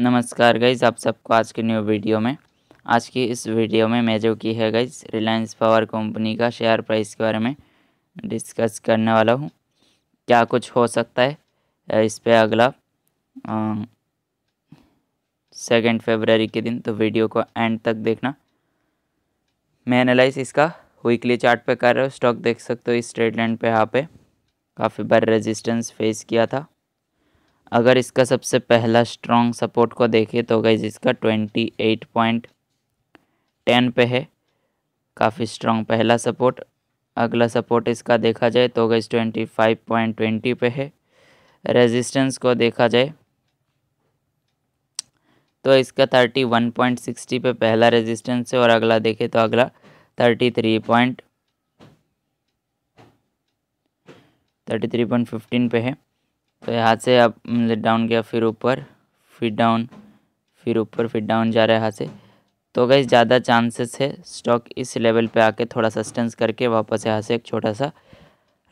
नमस्कार गाइज आप सबको आज के न्यू वीडियो में आज की इस वीडियो में मैं जो की है गाइज रिलायंस पावर कंपनी का शेयर प्राइस के बारे में डिस्कस करने वाला हूँ क्या कुछ हो सकता है इस पर अगला सेकेंड फेबररी के दिन तो वीडियो को एंड तक देखना मैं एनालाइज इसका वीकली चार्ट पे कर रहा हूँ स्टॉक देख सकते हो इस ट्रेड लाइन पे यहाँ पे काफ़ी बार रेजिस्टेंस फेस किया था अगर इसका सबसे पहला स्ट्रॉन्ग सपोर्ट को देखें तो गई इसका ट्वेंटी एट पॉइंट टेन पे है काफ़ी स्ट्रॉन्ग पहला सपोर्ट अगला सपोर्ट इसका देखा जाए तो गई ट्वेंटी फाइव पॉइंट ट्वेंटी पे है रेजिस्टेंस को देखा जाए तो इसका थर्टी वन पॉइंट सिक्सटी पे पहला रेजिस्टेंस है और अगला देखें तो अगला thirty three point thirty three point fifteen पे है तो यहाँ से आप डाउन गया फिर ऊपर फिर डाउन फिर ऊपर फिर डाउन जा रहा है यहाँ से तो गई ज़्यादा चांसेस है स्टॉक इस लेवल पे आके थोड़ा सस्टेंस करके वापस यहाँ से एक छोटा सा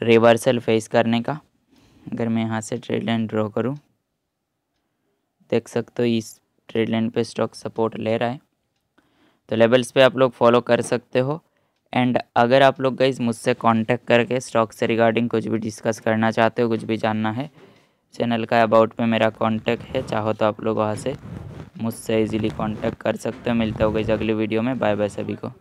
रिवर्सल फेस करने का अगर मैं यहाँ से ट्रेड लाइन ड्रॉ करूँ देख सकते हो इस ट्रेड लाइन पे स्टॉक सपोर्ट ले रहा है तो लेवल्स पे आप लोग फॉलो कर सकते हो एंड अगर आप लोग गई मुझसे कॉन्टेक्ट करके स्टॉक से रिगार्डिंग कुछ भी डिस्कस करना चाहते हो कुछ भी जानना है चैनल का अबाउट पे मेरा कांटेक्ट है चाहो तो आप लोग वहाँ से मुझसे इजीली कांटेक्ट कर सकते हो मिलते हो गई अगली वीडियो में बाय बाय सभी को